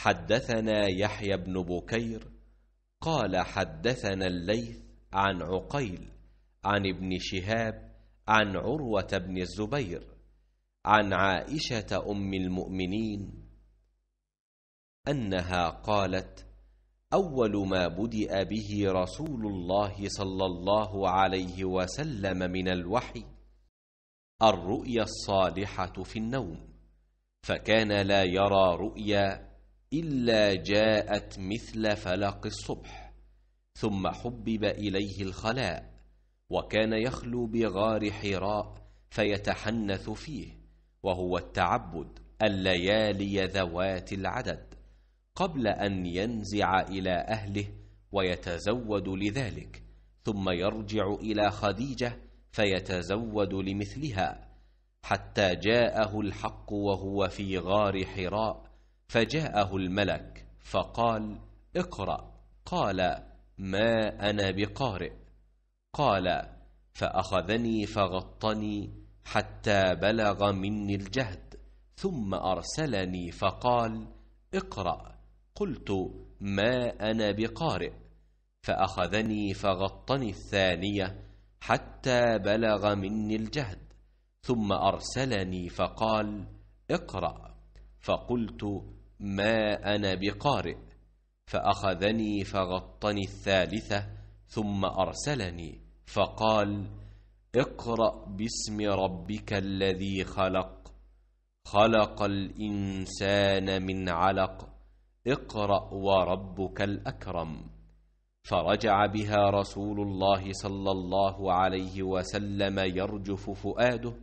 حدثنا يحيى بن بكير قال حدثنا الليث عن عقيل عن ابن شهاب عن عروة بن الزبير عن عائشة أم المؤمنين أنها قالت أول ما بدأ به رسول الله صلى الله عليه وسلم من الوحي الرؤيا الصالحة في النوم فكان لا يرى رؤيا إلا جاءت مثل فلق الصبح ثم حبب إليه الخلاء وكان يخلو بغار حراء فيتحنث فيه وهو التعبد الليالي ذوات العدد قبل أن ينزع إلى أهله ويتزود لذلك ثم يرجع إلى خديجة فيتزود لمثلها حتى جاءه الحق وهو في غار حراء فجاءه الملك فقال اقرأ قال ما أنا بقارئ قال فأخذني فغطني حتى بلغ مني الجهد ثم أرسلني فقال اقرأ قلت ما أنا بقارئ فأخذني فغطني الثانية حتى بلغ مني الجهد ثم أرسلني فقال اقرأ فقلت ما أنا بقارئ فأخذني فغطني الثالثة ثم أرسلني فقال اقرأ باسم ربك الذي خلق خلق الإنسان من علق اقرأ وربك الأكرم فرجع بها رسول الله صلى الله عليه وسلم يرجف فؤاده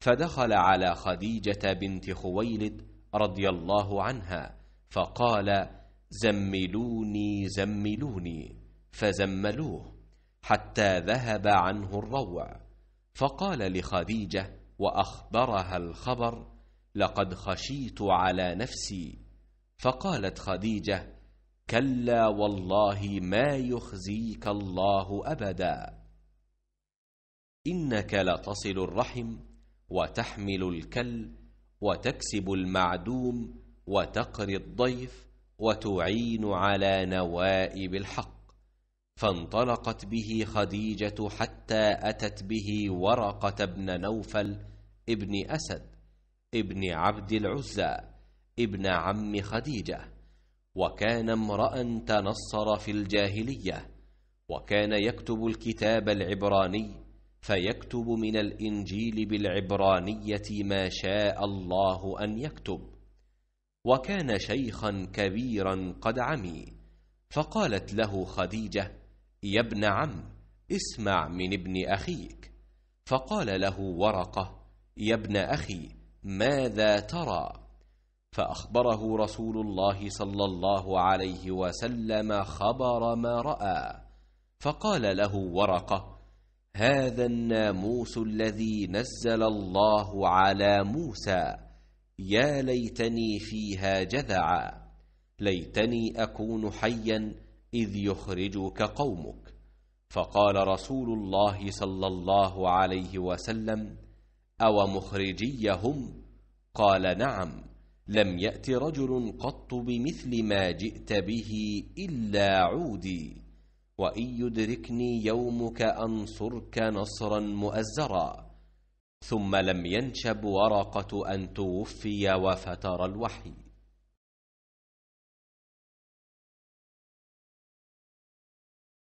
فدخل على خديجة بنت خويلد رضي الله عنها فقال زملوني زملوني فزملوه حتى ذهب عنه الروع فقال لخديجة وأخبرها الخبر لقد خشيت على نفسي فقالت خديجة كلا والله ما يخزيك الله أبدا إنك لتصل الرحم وتحمل الكل وتكسب المعدوم وتقري الضيف وتعين على نوائب الحق فانطلقت به خديجة حتى أتت به ورقة بن نوفل ابن أسد ابن عبد العزى ابن عم خديجة وكان امرأ تنصر في الجاهلية وكان يكتب الكتاب العبراني فيكتب من الانجيل بالعبرانيه ما شاء الله ان يكتب وكان شيخا كبيرا قد عمي فقالت له خديجه يا ابن عم اسمع من ابن اخيك فقال له ورقه يا ابن اخي ماذا ترى فاخبره رسول الله صلى الله عليه وسلم خبر ما راى فقال له ورقه هذا الناموس الذي نزل الله على موسى يا ليتني فيها جذعا ليتني اكون حيا اذ يخرجك قومك فقال رسول الله صلى الله عليه وسلم او مخرجيهم قال نعم لم يات رجل قط بمثل ما جئت به الا عودي وإن يدركني يومك أنصرك نصرا مؤزرا ثم لم ينشب ورقة أن توفي وفتر الوحي